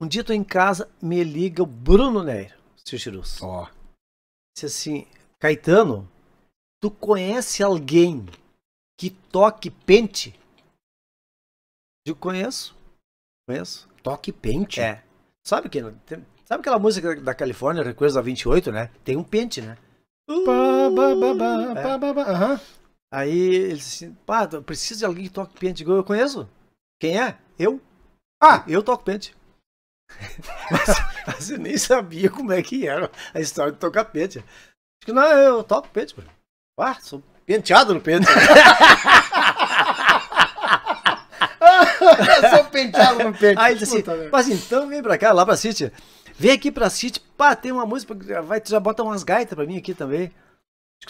Um dia tô em casa, me liga o Bruno Neiro, seu Chirus. Ó. Oh. Disse assim, Caetano, tu conhece alguém que toque pente? Eu conheço. Conheço. Toque pente? É. Sabe que sabe aquela música da Califórnia, Recuerdos da 28, né? Tem um pente, né? Uh, ba, ba, ba, é. ba, ba, uhum. Aí ele disse assim, pá, preciso de alguém que toque pente. Eu conheço. Quem é? Eu. Ah, eu toco pente. mas, mas, eu nem sabia como é que era a história tocar pente. Acho que não, eu toco pente, mano. Ah, sou penteado no pente. sou penteado no pente. Aí disse, assim, né? mas então vem pra cá, lá pra City. Vem aqui pra City, pá, tem uma música, vai, tu já bota umas gaitas pra mim aqui também.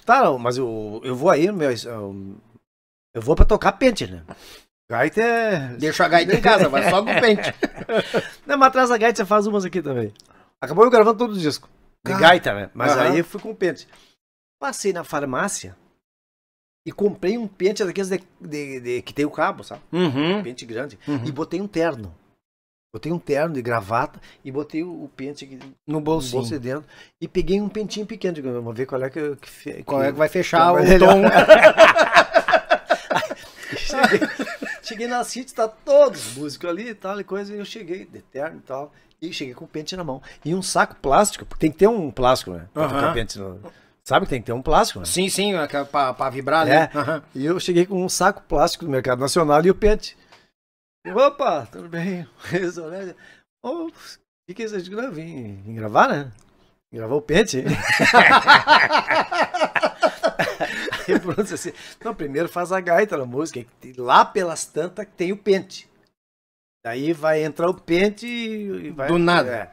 Tá, mas eu, eu vou aí, meu, eu vou pra tocar pente, né? Gaita é. Deixa a gaita em casa, vai só com o pente. Não, mas atrás da gaita você faz umas aqui também. Acabou eu gravando todo o disco. De ah. gaita, né? Mas uhum. aí eu fui com o pente. Passei na farmácia e comprei um pente daqueles de, de, de, que tem o cabo, sabe? Uhum. Um pente grande. Uhum. E botei um terno. Botei um terno de gravata e botei o pente aqui no bolso, no bolso dentro. E peguei um pentinho pequeno. Digo, vamos ver qual é que, que, qual é que vai fechar é o tom. Cheguei na City, tá todos músicos ali e tal, e coisa, e eu cheguei, de terno e tal, e cheguei com o pente na mão. E um saco plástico, porque tem que ter um plástico, né? Pra tocar pente no... Sabe que tem que ter um plástico, né? Sim, sim, é é pra, pra vibrar, né? É. Uhum. E eu cheguei com um saco plástico do Mercado Nacional e o pente. Opa, tudo bem? O que, que é isso? vim gravar, né? Gravou o pente. assim. Não, primeiro faz a gaita na música. Lá pelas tantas tem o pente. Daí vai entrar o pente e vai. Do nada. É.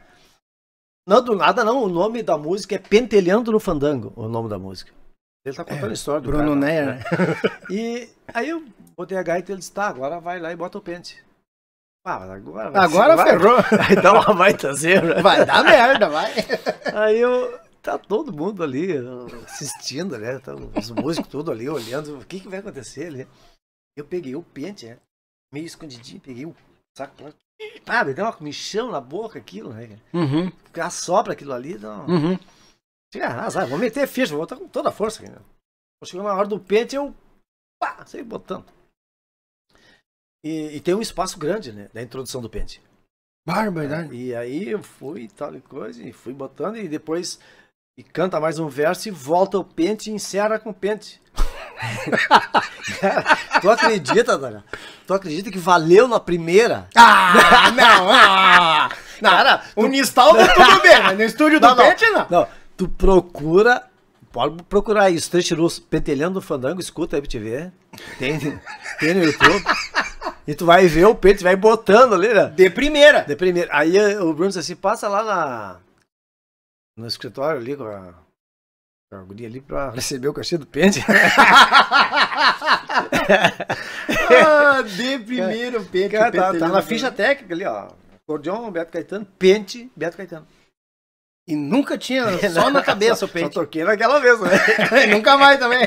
Não, do nada não. O nome da música é Pentelhando no Fandango, o nome da música. Ele tá contando é, a história do Bruno cara, Neyer. Né? né? e aí eu botei a gaita e ele disse, tá, agora vai lá e bota o pente. Ah, agora, agora ferrou. Vai, vai dar uma baita zebra. Vai dar merda, vai. Aí eu, tá todo mundo ali uh, assistindo, né? Tá os músicos tudo ali olhando o que, que vai acontecer ali. Eu peguei o pente, né? meio escondidinho, peguei o saco lá. Pá, ah, me deu uma comichão na boca aquilo, né? Uhum. Assopra aquilo ali, então... Uhum. Ah, azar, vou meter ficha, vou botar com toda a força aqui, né? Chegou na hora do pente, eu... Pá, saí botando. E, e, tem um espaço grande, né? Da introdução do pente. barba É, e aí eu fui tal e coisa, e fui botando, e depois e canta mais um verso e volta o pente e encerra com o pente. tu acredita, Dana? Tu acredita que valeu na primeira? Ah, não! Ah, ah, não. Cara, tu... o Nistal é tudo bem, mas no estúdio não, do não, Pente não. Não, tu procura pode procurar aí isso, Trechirusso, Pentelhando do Fandango, escuta aí a MTV. Tem, tem no YouTube. E tu vai ver o Pente, vai botando ali, né? De primeira. De primeira. Aí eh, o Bruno disse assim, passa lá na no escritório ali com a, com a ali pra receber o cachê do pente. ah, de primeiro pente. Cara, pente tá, tá, na ficha técnica ali, ó. Acordeon, Beto Caetano, pente, Beto Caetano. E nunca tinha, só na cabeça o pente. Só toquei naquela vez, né? nunca mais também.